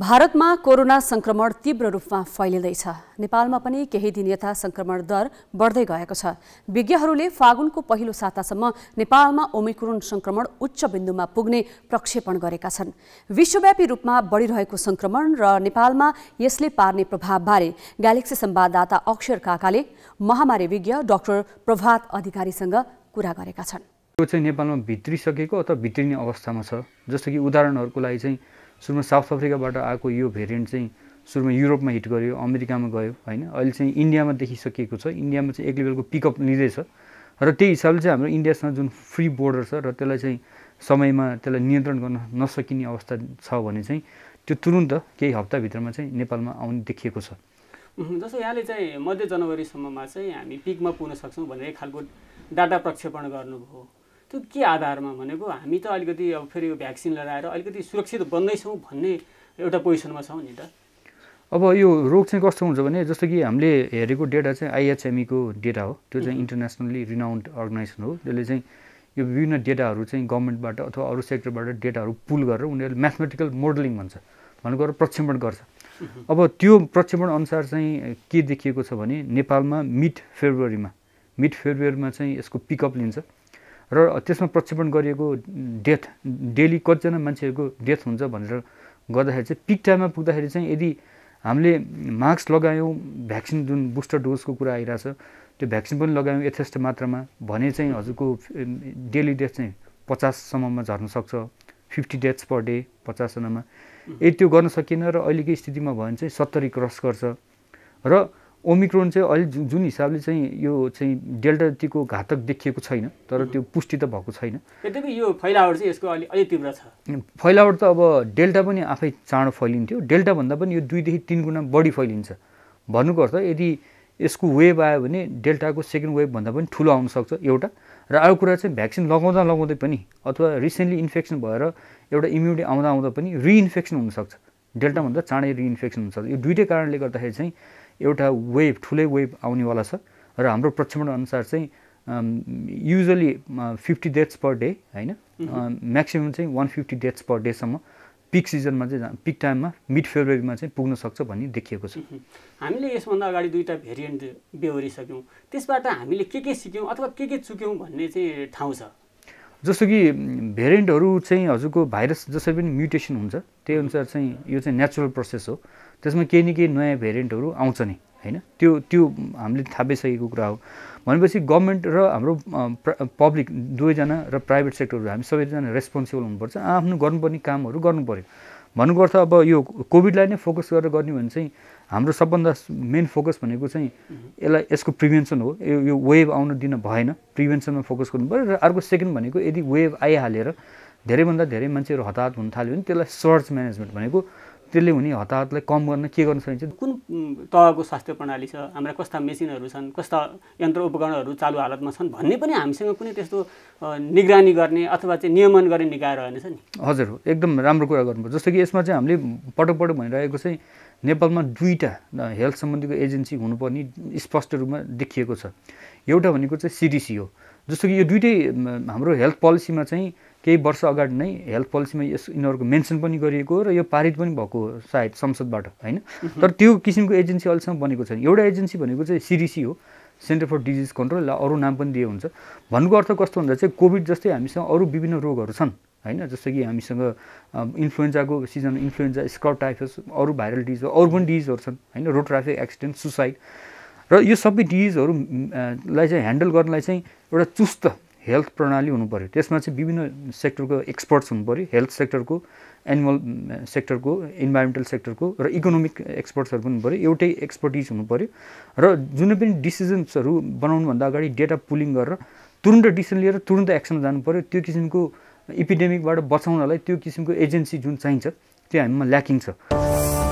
भारतमा कोरोना संक्रमण तीव्र रूपमा फैलिँदैछ नेपालमा पनि केही दिन यता सङ्क्रमण दर बढ्दै गएको छ विज्ञहरूले फागुनको पहिलो सातासम्म नेपालमा ओमिक्रोन संक्रमण उच्च बिन्दुमा पुग्ने प्रक्षेपण गरेका छन् विश्वव्यापी रूपमा बढिरहेको संक्रमण र नेपालमा यसले पार्ने प्रभावबारे ग्यालेक्सी संवाददाता अक्षर काकाले महामारी विज्ञ डाक्टर प्रभात अधिकारीसँग कुरा गरेका छन् यो चाहिँ नेपालमा भित्रिसकेको अथवा भित्रिने अवस्थामा छ जस्तो कि उदाहरणहरूको लागि चाहिँ सुरुमा साउथ अफ्रिकाबाट आएको यो भेरिएन्ट चाहिँ सुरुमा युरोपमा हिट गर्यो अमेरिकामा गयो होइन अहिले चाहिँ इन्डियामा देखिसकेको छ इन्डियामा चाहिँ एक लेभलको पिकअप लिँदैछ र त्यही हिसाबले चाहिँ हाम्रो इन्डियासँग जुन फ्री बोर्डर छ र त्यसलाई चाहिँ समयमा त्यसलाई नियन्त्रण गर्न नसकिने अवस्था छ भने चाहिँ त्यो तुरुन्त केही हप्ताभित्रमा चाहिँ नेपालमा आउने देखिएको छ जस्तो यहाँले चाहिँ मध्य जनवरीसम्ममा चाहिँ हामी पिकमा पुग्न सक्छौँ भन्ने खालको डाटा प्रक्षेपण गर्नुभयो त्यो के आधारमा भनेको हामी त अलिकति अब फेरि यो भ्याक्सिन लगाएर अलिकति सुरक्षित बन्दैछौँ भन्ने एउटा पोजिसनमा छौँ नि त अब यो रोग चाहिँ कस्तो हुन्छ भने जस्तो कि हामीले हेरेको डेटा चाहिँ आइएचएमईको डेटा हो त्यो चाहिँ इन्टरनेसनल्ली रिनाउन्ड अर्गनाइजेसन हो त्यसले चाहिँ यो विभिन्न डेटाहरू चाहिँ गभर्मेन्टबाट अथवा अरू सेक्टरबाट डेटाहरू पुल गरेर उनीहरूले म्याथमेटिकल मोडलिङ भन्छ भनेको प्रक्षेपण गर्छ अब त्यो प्रक्षेपण अनुसार चाहिँ के देखिएको छ भने नेपालमा मिड फेब्रुअरीमा मिड फेब्रुअरीमा चाहिँ यसको पिकअप लिन्छ र त्यसमा प्रक्षेपण गरिएको डेथ डेली कतिजना मान्छेहरूको डेथ हुन्छ भनेर गर्दाखेरि चाहिँ पिक टाइममा पुग्दाखेरि चाहिँ यदि हामीले मास्क लगायौँ भ्याक्सिन जुन बुस्टर डोजको कुरा आइरहेछ त्यो भ्याक्सिन पनि लगायौँ यथेष्ट मात्रामा भने चाहिँ हजुरको डेली डेथ चाहिँ पचाससम्ममा झर्न सक्छ फिफ्टी डेथ्स पर डे पचासजनामा यदि त्यो गर्न सकिएन र अहिलेको स्थितिमा भयो भने चाहिँ सत्तरी क्रस गर्छ र ओमिक्रोन चाहिँ अहिले जुन जुन हिसाबले चाहिँ यो चाहिँ डेल्टा टीको घातक देखिएको छैन तर त्यो पुष्टि त भएको छैन यद्यपि यो फैलावट चाहिँ यसको अलि अलिक तीव्र छ फैलावट त अब डेल्टा पनि आफै चाँडो फैलिन्थ्यो डेल्टाभन्दा पनि यो दुईदेखि तिन गुणा बढी फैलिन्छ भन्नुको अर्थ यदि यसको वेभ आयो भने डेल्टाको सेकेन्ड वेभभन्दा पनि ठुलो आउनसक्छ एउटा र अर्को कुरा चाहिँ भ्याक्सिन लगाउँदा लगाउँदै पनि अथवा रिसेन्टली इन्फेक्सन भएर एउटा इम्युनिटी आउँदा आउँदा पनि रिइन्फेक्सन हुनसक्छ डेल्टाभन्दा चाँडै रिइन्फेक्सन हुनसक्छ यो दुइटै कारणले गर्दाखेरि चाहिँ एउटा वेभ ठुलै वेभ आउनेवाला छ र हाम्रो प्रक्षेपण अनुसार चाहिँ usually fifty deaths per day होइन म्याक्सिमम् चाहिँ वान फिफ्टी डेट्स पर डेसम्म पिक सिजनमा चाहिँ पिक टाइममा मिड फेब्रुअरीमा चाहिँ पुग्न सक्छ भन्ने देखिएको छ हामीले यसभन्दा अगाडि दुईवटा भेरिएन्ट बेहोरिसक्यौँ त्यसबाट हामीले के के सिक्यौँ अथवा के के चुक्यौँ भन्ने चाहिँ ठाउँ छ जस्तो कि भेरिएन्टहरू चाहिँ हजुरको भाइरस जसरी पनि म्युटेसन हुन्छ त्यही अनुसार चाहिँ यो चाहिँ नेचुरल प्रोसेस हो त्यसमा केही न केही नयाँ भेरिएन्टहरू आउँछ नै होइन त्यो त्यो हामीले थाहा पाइसकेको कुरा हो भनेपछि गभर्मेन्ट र हाम्रो पब्लिक दुवैजना र प्राइभेट सेक्टरहरू हामी सबैजना रेस्पोन्सिबल हुनुपर्छ आफ्नो गर्नुपर्ने कामहरू गर्नु पऱ्यो भन्नुको अर्थ अब यो कोभिडलाई नै फोकस गरेर गर्ने भने चाहिँ हाम्रो सबभन्दा मेन फोकस भनेको चाहिँ यसलाई यसको प्रिभेन्सन हो यो यो वेभ आउन दिन भएन प्रिभेन्सनमा फोकस गर्नु पऱ्यो र अर्को सेकेन्ड भनेको यदि वेभ आइहालेर धेरैभन्दा धेरै मान्छेहरू हताहत हुन थाल्यो भने त्यसलाई सर्च म्यानेजमेन्ट भनेको त्यसले हुने हताहतलाई कम गर्न के गर्न सकिन्छ कुन तहको स्वास्थ्य प्रणाली छ हाम्रा कस्ता मेसिनहरू छन् कस्ता यन्त्र उपकरणहरू चालु हालतमा छन् भन्ने पनि हामीसँग कुनै त्यस्तो निगरानी गर्ने अथवा चाहिँ नियमन गर्ने निकाय रहनेछ नि हजुर एकदम राम्रो कुरा गर्नुभयो जस्तो कि यसमा चाहिँ हामीले पटक पटक भनिरहेको चाहिँ नेपालमा दुईवटा हेल्थ सम्बन्धीको एजेन्सी हुनुपर्ने स्पष्ट रूपमा देखिएको छ एउटा भनेको चाहिँ सिडिसी हो जस्तो कि यो दुइटै हाम्रो हेल्थ पोलिसीमा चाहिँ केही वर्ष अगाडि नै हेल्थ पोलिसीमा यस यिनीहरूको मेन्सन पनि गरिएको र यो पारित पनि भएको हो सायद संसदबाट होइन तर त्यो किसिमको एजेन्सी अहिलेसम्म बनेको छैन एउटा एजेन्सी भनेको चाहिँ सिडिसी हो सेन्टर फर डिजिज कन्ट्रोल अरू नाम पनि दिए हुन्छ भन्नुको अर्थ कस्तो भन्दा चाहिँ कोभिड जस्तै हामीसँग अरू विभिन्न रोगहरू छन् होइन जस्तो कि हामीसँग इन्फ्लुएन्जाको सिजन इन्फ्लुएन्जा स्कर्ब टाइफस अरू भाइरल डिजिज अरू पनि डिजिजहरू छन् होइन रोड ट्राफिक एक्सिडेन्ट सुसाइड र यो सबै डिजिजहरूलाई चाहिँ ह्यान्डल गर्नलाई चाहिँ एउटा चुस्त हेल्थ प्रणाली हुनु पऱ्यो त्यसमा चाहिँ विभिन्न सेक्टरको एक्सपर्ट्स पऱ्यो हेल्थ सेक्टरको एनिमल सेक्टरको इन्भाइरोमेन्टल सेक्टरको र इकोनोमिक एक्सपर्ट्सहरू पनि पऱ्यो एउटै एक्सपर्टिज पऱ्यो र जुनै पनि डिसिजन्सहरू बनाउनुभन्दा अगाडि डेटा पुलिङ गरेर तुरन्त डिसिजन लिएर तुरन्त एक्सन जानु पऱ्यो त्यो किसिमको इपिडेमिकबाट बचाउनलाई त्यो किसिमको एजेन्सी जुन चाहिन्छ त्यो हामीमा ल्याकिङ छ